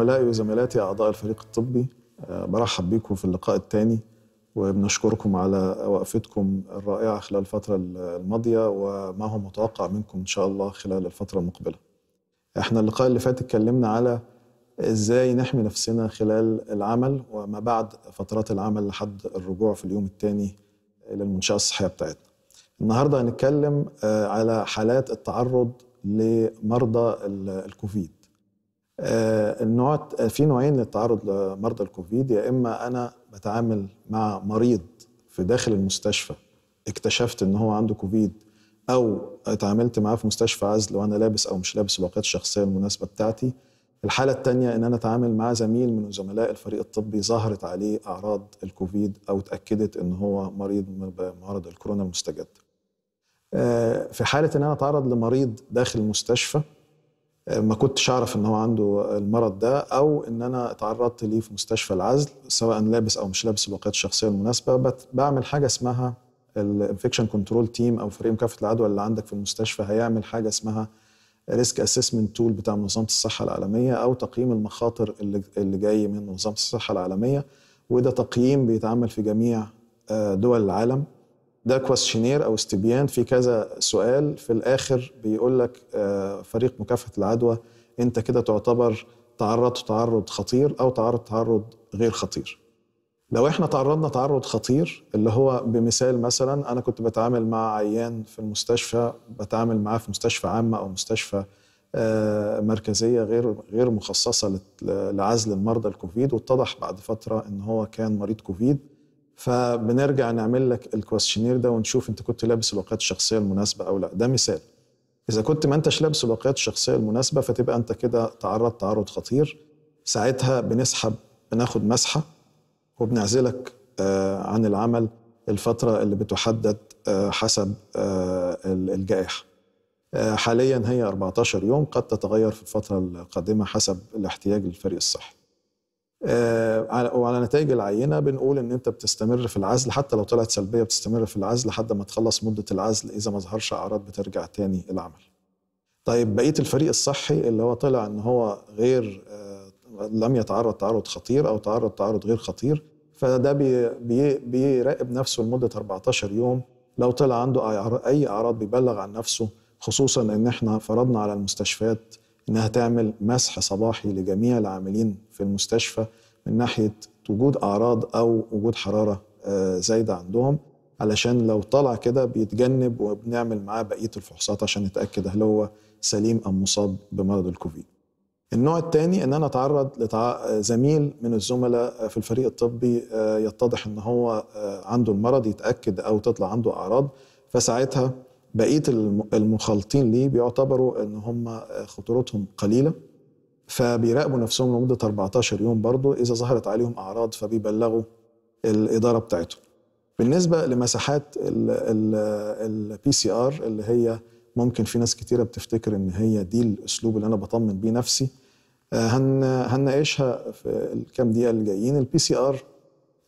زملائي وزميلاتي أعضاء الفريق الطبي آه، برحب بكم في اللقاء الثاني وبنشكركم على وقفتكم الرائعة خلال الفترة الماضية وما هو متوقع منكم إن شاء الله خلال الفترة المقبلة احنا اللقاء اللي فات اتكلمنا على ازاي نحمي نفسنا خلال العمل وما بعد فترات العمل لحد الرجوع في اليوم الثاني للمنشأة الصحية بتاعتنا النهاردة هنتكلم آه، على حالات التعرض لمرضى الكوفيد آه، النوع آه، في نوعين للتعرض لمرضى الكوفيد يا اما انا بتعامل مع مريض في داخل المستشفى اكتشفت ان هو عنده كوفيد او اتعاملت معاه في مستشفى عزل وانا لابس او مش لابس الواقيات الشخصيه المناسبه بتاعتي الحاله الثانيه ان انا اتعامل مع زميل من زملاء الفريق الطبي ظهرت عليه اعراض الكوفيد او اتاكدت ان هو مريض بمرض الكورونا المستجد آه، في حاله ان انا اتعرض لمريض داخل المستشفى ما كنتش اعرف ان هو عنده المرض ده او ان انا اتعرضت ليه في مستشفى العزل سواء لابس او مش لابس الوقايات الشخصيه المناسبه بعمل حاجه اسمها الانفكشن كنترول تيم او فريق مكافحه العدوى اللي عندك في المستشفى هيعمل حاجه اسمها ريسك اسسمنت تول بتاع منظمه الصحه العالميه او تقييم المخاطر اللي اللي جاي من منظمه الصحه العالميه وده تقييم بيتعمل في جميع آه، دول العالم ده كويشنير او استبيان في كذا سؤال في الاخر بيقول لك آه، فريق مكافحه العدوى انت كده تعتبر تعرضت تعرض خطير او تعرضت تعرض غير خطير لو احنا تعرضنا تعرض خطير اللي هو بمثال مثلا انا كنت بتعامل مع عيان في المستشفى بتعامل معاه في مستشفى عامه او مستشفى آه، مركزيه غير غير مخصصه لعزل المرضى الكوفيد واتضح بعد فتره ان هو كان مريض كوفيد فبنرجع نعمل لك الكويشنير ده ونشوف انت كنت لابس الواقيات الشخصيه المناسبه او لا ده مثال اذا كنت ما انتش لابس الواقيات الشخصيه المناسبه فتبقى انت كده تعرض تعرض خطير ساعتها بنسحب بناخد مسحه وبنعزلك آه، عن العمل الفتره اللي بتحدد آه، حسب آه، الجائحه حاليا هي 14 يوم قد تتغير في الفتره القادمه حسب الاحتياج للفريق الصحي آه، وعلى نتائج العينه بنقول ان انت بتستمر في العزل حتى لو طلعت سلبيه بتستمر في العزل لحد ما تخلص مده العزل اذا ما ظهرش اعراض بترجع تاني العمل. طيب بقيه الفريق الصحي اللي هو طلع ان هو غير آه، لم يتعرض تعرض خطير او تعرض تعرض غير خطير فده بي بي بيراقب نفسه لمده 14 يوم لو طلع عنده اي اعراض بيبلغ عن نفسه خصوصا ان احنا فرضنا على المستشفيات انها تعمل مسح صباحي لجميع العاملين في المستشفى من ناحيه وجود اعراض او وجود حراره آه، زايده عندهم علشان لو طلع كده بيتجنب وبنعمل معاه بقيه الفحوصات عشان نتاكد هل هو سليم ام مصاب بمرض الكوفيد. النوع الثاني ان انا اتعرض لتع... زميل من الزملاء في الفريق الطبي آه، يتضح ان هو آه، عنده المرض يتاكد او تطلع عنده اعراض فساعتها بقيه المخالطين ليه بيعتبروا ان هم خطورتهم قليله فبيراقبوا نفسهم لمده 14 يوم برضه اذا ظهرت عليهم اعراض فبيبلغوا الاداره بتاعتهم. بالنسبه لمساحات البي سي ار اللي هي ممكن في ناس كتيره بتفتكر ان هي دي الاسلوب اللي انا بطمن بيه نفسي آه، هنناقشها في الكام دقيقه اللي جايين البي سي ار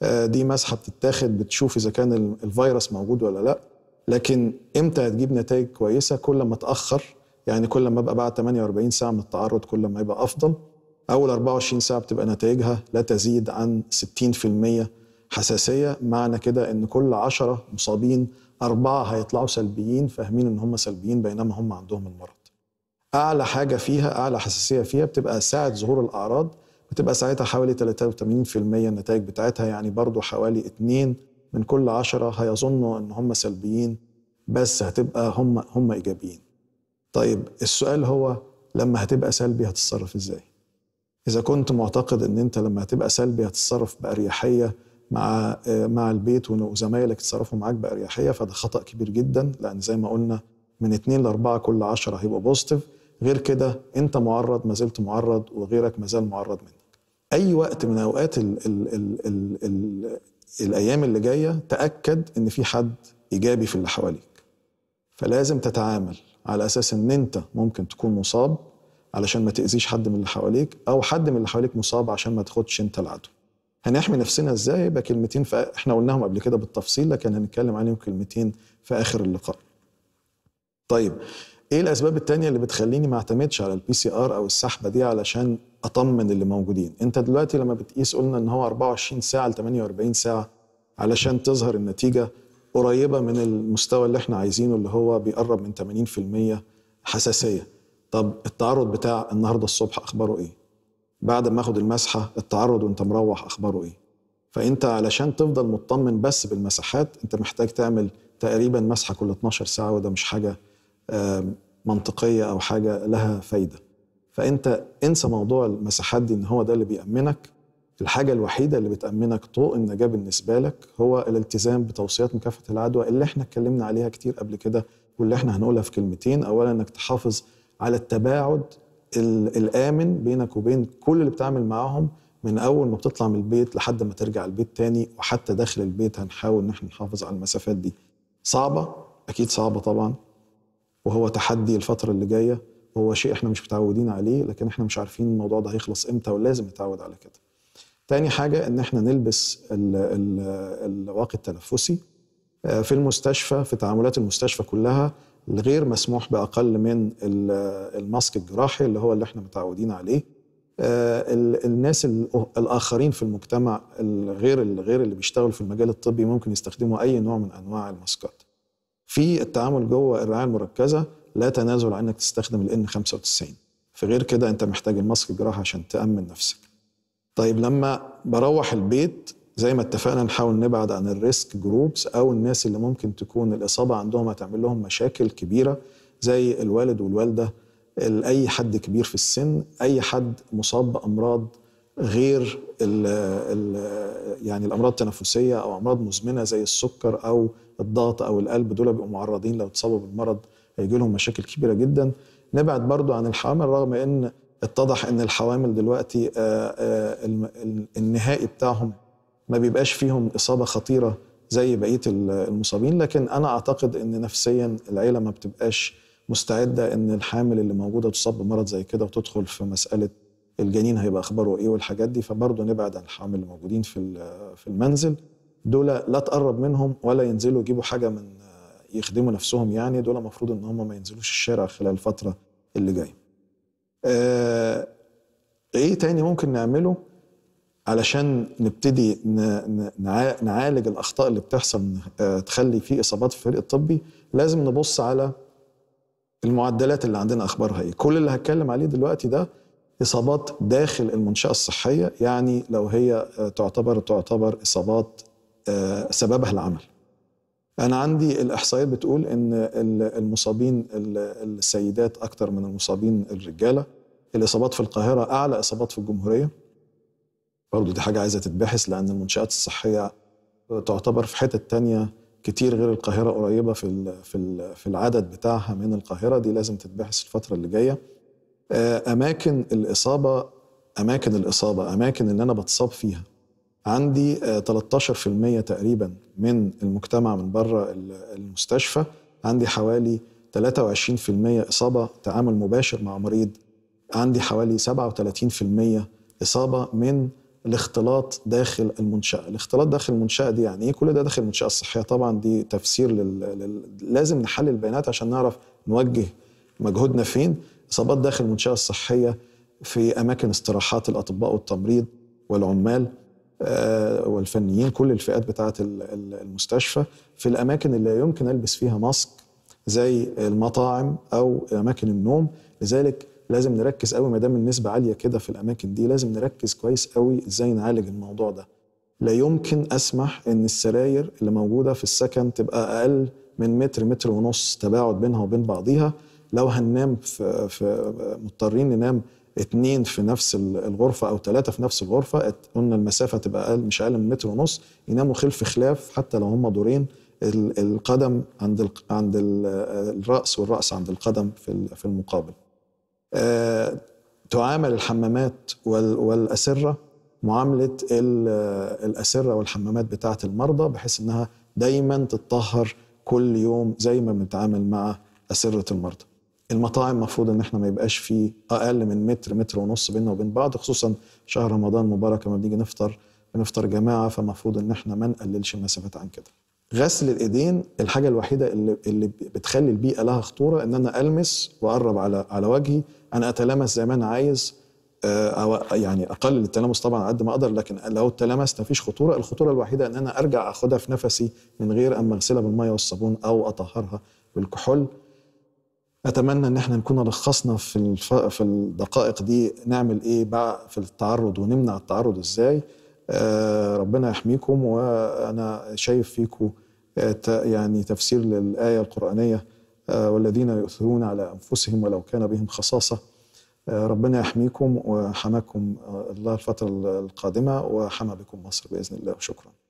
آه، دي مسحه بتتاخد بتشوف اذا كان الفيروس موجود ولا لا لكن امتى هتجيب نتائج كويسه كل ما اتاخر يعني كل ما ابقى بعد 48 ساعه من التعرض كل ما يبقى افضل اول 24 ساعه بتبقى نتائجها لا تزيد عن 60% حساسيه معنى كده ان كل 10 مصابين اربعه هيطلعوا سلبيين فاهمين ان هم سلبيين بينما هم عندهم المرض اعلى حاجه فيها اعلى حساسيه فيها بتبقى ساعه ظهور الاعراض بتبقى ساعتها حوالي 83% النتائج بتاعتها يعني برضو حوالي 2 من كل عشرة هيظنوا إن هم سلبيين بس هتبقى هم هم إيجابيين طيب السؤال هو لما هتبقى سلبي هتتصرف إزاي إذا كنت معتقد إن أنت لما هتبقى سلبي هتتصرف بأريحية مع مع البيت وزمايلك يتصرفوا معاك بأريحية فده خطأ كبير جدا لأن زي ما قلنا من اتنين لأربعة كل عشرة هيبقوا بوزيتيف غير كده أنت معرض ما زلت معرض وغيرك ما زال معرض منك. أي وقت من أوقات ال ال ال ال ال الايام اللي جايه تاكد ان في حد ايجابي في اللي حواليك فلازم تتعامل على اساس ان انت ممكن تكون مصاب علشان ما تاذيش حد من اللي حواليك او حد من اللي حواليك مصاب عشان ما تاخدش انت العدو هنحمي نفسنا ازاي يبقى كلمتين احنا قلناهم قبل كده بالتفصيل لكن هنتكلم عليهم كلمتين في اخر اللقاء طيب ايه الاسباب التانية اللي بتخليني ما اعتمدش على البي سي ار او السحبه دي علشان اطمن اللي موجودين انت دلوقتي لما بتقيس قلنا ان هو 24 ساعه ل 48 ساعه علشان تظهر النتيجه قريبه من المستوى اللي احنا عايزينه اللي هو بيقرب من 80% حساسيه طب التعرض بتاع النهارده الصبح اخباره ايه بعد ما اخد المسحه التعرض وانت مروح اخباره ايه فانت علشان تفضل مطمن بس بالمساحات انت محتاج تعمل تقريبا مسحه كل 12 ساعه وده مش حاجه منطقيه او حاجه لها فايده فانت انسى موضوع المساحات دي ان هو ده اللي بيامنك الحاجه الوحيده اللي بتامنك طوق النجاه بالنسبه لك هو الالتزام بتوصيات مكافحه العدوى اللي احنا اتكلمنا عليها كتير قبل كده واللي احنا هنقولها في كلمتين اولا انك تحافظ على التباعد الامن بينك وبين كل اللي بتعمل معاهم من اول ما بتطلع من البيت لحد ما ترجع البيت تاني وحتى داخل البيت هنحاول ان احنا نحافظ على المسافات دي صعبه اكيد صعبه طبعا وهو تحدي الفتره اللي جايه هو شيء احنا مش متعودين عليه لكن احنا مش عارفين الموضوع ده هيخلص امتى ولازم نتعود على كده تاني حاجة ان احنا نلبس الواقي التنفسي آه، في المستشفى في تعاملات المستشفى كلها الغير مسموح باقل من الماسك الجراحي اللي هو اللي احنا متعودين عليه آه، الناس الاخرين في المجتمع الغير الغير اللي بيشتغلوا في المجال الطبي ممكن يستخدموا اي نوع من انواع الماسكات في التعامل جوه الرعايه المركزه لا تنازل عن انك تستخدم n 95 فغير كده انت محتاج الماسك جراح عشان تامن نفسك طيب لما بروح البيت زي ما اتفقنا نحاول نبعد عن الريسك جروبس او الناس اللي ممكن تكون الاصابه عندهم هتعمل لهم مشاكل كبيره زي الوالد والوالده اي حد كبير في السن اي حد مصاب بامراض غير الـ الـ يعني الامراض التنفسيه او امراض مزمنه زي السكر او الضغط او القلب دول بيبقوا معرضين لو اتصابوا بالمرض هيجي لهم مشاكل كبيره جدا نبعد برضو عن الحوامل رغم ان اتضح ان الحوامل دلوقتي آه، آه، النهائي بتاعهم ما بيبقاش فيهم اصابه خطيره زي بقيه المصابين لكن انا اعتقد ان نفسيا العيله ما بتبقاش مستعده ان الحامل اللي موجوده تصاب بمرض زي كده وتدخل في مساله الجنين هيبقى اخباره ايه والحاجات دي فبرضه نبعد عن الحوامل اللي موجودين في في المنزل دول لا تقرب منهم ولا ينزلوا يجيبوا حاجه من يخدموا نفسهم يعني دول المفروض ان هم ما ينزلوش الشارع خلال الفتره اللي جايه آه ايه تاني ممكن نعمله علشان نبتدي نعالج الاخطاء اللي بتحصل آه، تخلي في اصابات في الفريق الطبي لازم نبص على المعدلات اللي عندنا اخبارها ايه كل اللي هتكلم عليه دلوقتي ده اصابات داخل المنشاه الصحيه يعني لو هي آه، تعتبر تعتبر اصابات آه، سببها العمل انا عندي الاحصائيات بتقول ان المصابين السيدات اكتر من المصابين الرجاله الاصابات في القاهره اعلى اصابات في الجمهوريه برضه دي حاجه عايزه تتبحث لان المنشات الصحيه تعتبر في حتت تانية كتير غير القاهره قريبه في في في العدد بتاعها من القاهره دي لازم تتبحث الفتره اللي جايه آه، اماكن الاصابه اماكن الاصابه اماكن اللي انا بتصاب فيها عندي 13% آه، تقريبا من المجتمع من بره المستشفى عندي حوالي 23% إصابة تعامل مباشر مع مريض عندي حوالي 37% إصابة من الاختلاط داخل المنشأة الاختلاط داخل المنشأة دي يعني إيه؟ كل ده داخل المنشأة الصحية طبعا دي تفسير لل... لل... لازم نحلل البيانات عشان نعرف نوجه مجهودنا فين إصابات داخل المنشأة الصحية في أماكن استراحات الأطباء والتمريض والعمال آه، والفنيين كل الفئات بتاعه المستشفى في الاماكن اللي يمكن البس فيها ماسك زي المطاعم او اماكن النوم لذلك لازم نركز قوي ما دام النسبه عاليه كده في الاماكن دي لازم نركز كويس قوي ازاي نعالج الموضوع ده لا يمكن اسمح ان السراير اللي موجوده في السكن تبقى اقل من متر متر ونص تباعد بينها وبين بعضيها لو هننام في, في مضطرين ننام اتنين في نفس الغرفه او ثلاثه في نفس الغرفه قلنا المسافه تبقى اقل مش اقل من متر ونص يناموا خلف خلاف حتى لو هم دورين القدم عند عند الراس والراس عند القدم في في المقابل. آه، تعامل الحمامات والاسره معامله الاسره والحمامات بتاعه المرضى بحيث انها دايما تتطهر كل يوم زي ما بنتعامل مع اسره المرضى. المطاعم المفروض ان احنا ما يبقاش فيه اقل من متر متر ونص بيننا وبين بعض خصوصا شهر رمضان مبارك لما بنيجي نفطر بنفطر جماعه فمفروض ان احنا ما نقللش المسافات عن كده. غسل الايدين الحاجه الوحيده اللي اللي بتخلي البيئه لها خطوره ان انا المس واقرب على على وجهي انا اتلامس زي ما انا عايز آه، أو يعني اقلل التلامس طبعا قد ما اقدر لكن لو ما مفيش خطوره الخطوره الوحيده ان انا ارجع اخدها في نفسي من غير اما اغسلها بالميه والصابون او اطهرها بالكحول اتمنى ان احنا نكون لخصنا في الف... في الدقائق دي نعمل ايه بقى في التعرض ونمنع التعرض ازاي آه ربنا يحميكم وانا شايف فيكم آه يعني تفسير للايه القرانيه آه والذين يؤثرون على انفسهم ولو كان بهم خصاصه آه، ربنا يحميكم وحماكم آه، الله الفتره القادمه وحمى بكم مصر باذن الله وشكرا